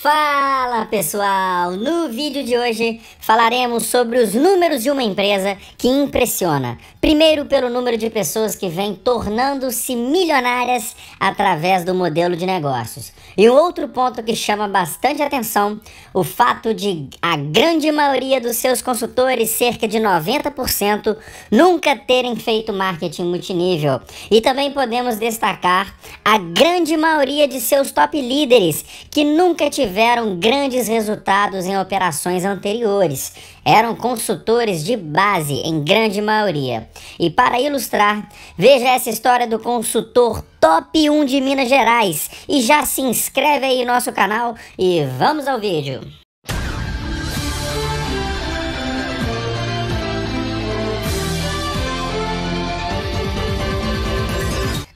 Fala pessoal! No vídeo de hoje falaremos sobre os números de uma empresa que impressiona. Primeiro, pelo número de pessoas que vêm tornando-se milionárias através do modelo de negócios. E um outro ponto que chama bastante atenção: o fato de a grande maioria dos seus consultores, cerca de 90%, nunca terem feito marketing multinível. E também podemos destacar a grande maioria de seus top líderes que nunca tiveram tiveram grandes resultados em operações anteriores. Eram consultores de base, em grande maioria. E para ilustrar, veja essa história do consultor top 1 de Minas Gerais. E já se inscreve aí no nosso canal e vamos ao vídeo.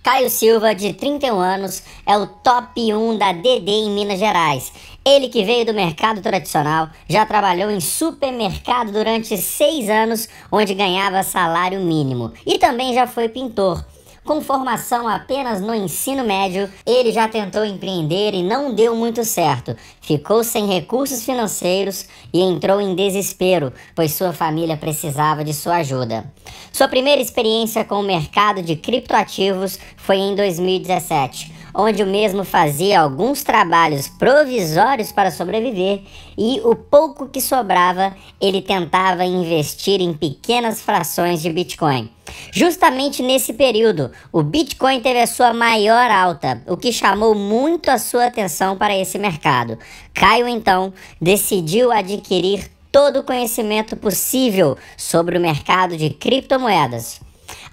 Caio Silva, de 31 anos, é o top 1 da DD em Minas Gerais. Ele que veio do mercado tradicional, já trabalhou em supermercado durante seis anos, onde ganhava salário mínimo. E também já foi pintor com formação apenas no ensino médio, ele já tentou empreender e não deu muito certo. Ficou sem recursos financeiros e entrou em desespero, pois sua família precisava de sua ajuda. Sua primeira experiência com o mercado de criptoativos foi em 2017 onde o mesmo fazia alguns trabalhos provisórios para sobreviver e o pouco que sobrava ele tentava investir em pequenas frações de Bitcoin. Justamente nesse período, o Bitcoin teve a sua maior alta, o que chamou muito a sua atenção para esse mercado. Caio então decidiu adquirir todo o conhecimento possível sobre o mercado de criptomoedas.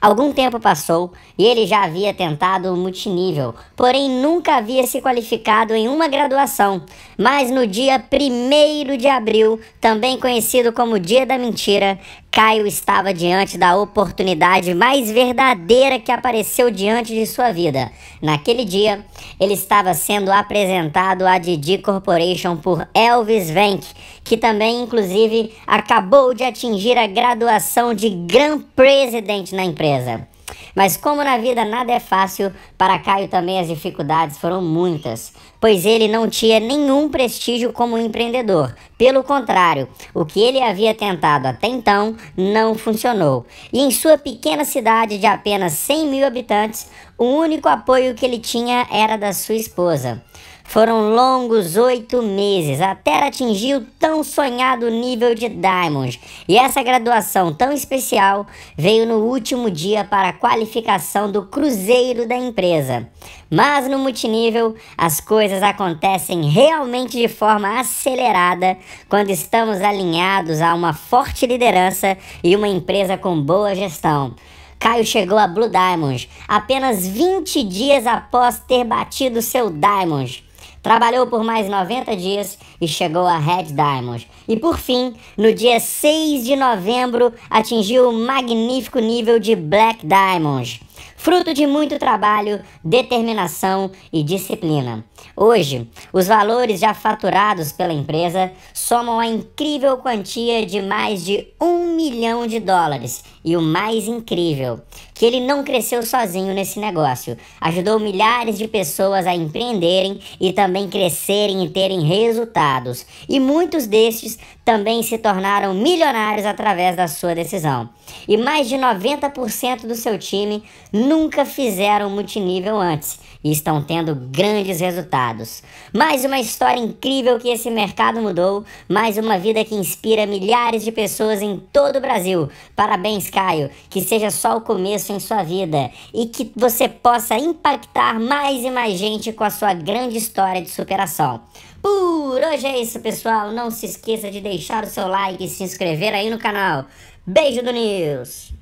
Algum tempo passou e ele já havia tentado o multinível, porém nunca havia se qualificado em uma graduação. Mas no dia 1 de abril, também conhecido como Dia da Mentira, Caio estava diante da oportunidade mais verdadeira que apareceu diante de sua vida. Naquele dia, ele estava sendo apresentado à Didi Corporation por Elvis Venk, que também, inclusive, acabou de atingir a graduação de Grand President na empresa. Mas como na vida nada é fácil, para Caio também as dificuldades foram muitas, pois ele não tinha nenhum prestígio como empreendedor, pelo contrário, o que ele havia tentado até então não funcionou. E em sua pequena cidade de apenas 100 mil habitantes, o único apoio que ele tinha era da sua esposa. Foram longos oito meses até atingir o tão sonhado nível de Diamond. E essa graduação tão especial veio no último dia para a qualificação do Cruzeiro da empresa. Mas no multinível, as coisas acontecem realmente de forma acelerada quando estamos alinhados a uma forte liderança e uma empresa com boa gestão. Caio chegou a Blue Diamonds apenas 20 dias após ter batido seu Diamonds. Trabalhou por mais 90 dias e chegou a Red Diamonds. E por fim, no dia 6 de novembro, atingiu o magnífico nível de Black Diamonds fruto de muito trabalho, determinação e disciplina. Hoje, os valores já faturados pela empresa somam a incrível quantia de mais de um milhão de dólares. E o mais incrível, que ele não cresceu sozinho nesse negócio. Ajudou milhares de pessoas a empreenderem e também crescerem e terem resultados. E muitos destes também se tornaram milionários através da sua decisão. E mais de 90% do seu time nunca fizeram multinível antes e estão tendo grandes resultados. Mais uma história incrível que esse mercado mudou, mais uma vida que inspira milhares de pessoas em todo o Brasil. Parabéns, Caio, que seja só o começo em sua vida e que você possa impactar mais e mais gente com a sua grande história de superação. Por hoje é isso, pessoal. Não se esqueça de deixar o seu like e se inscrever aí no canal. Beijo do News!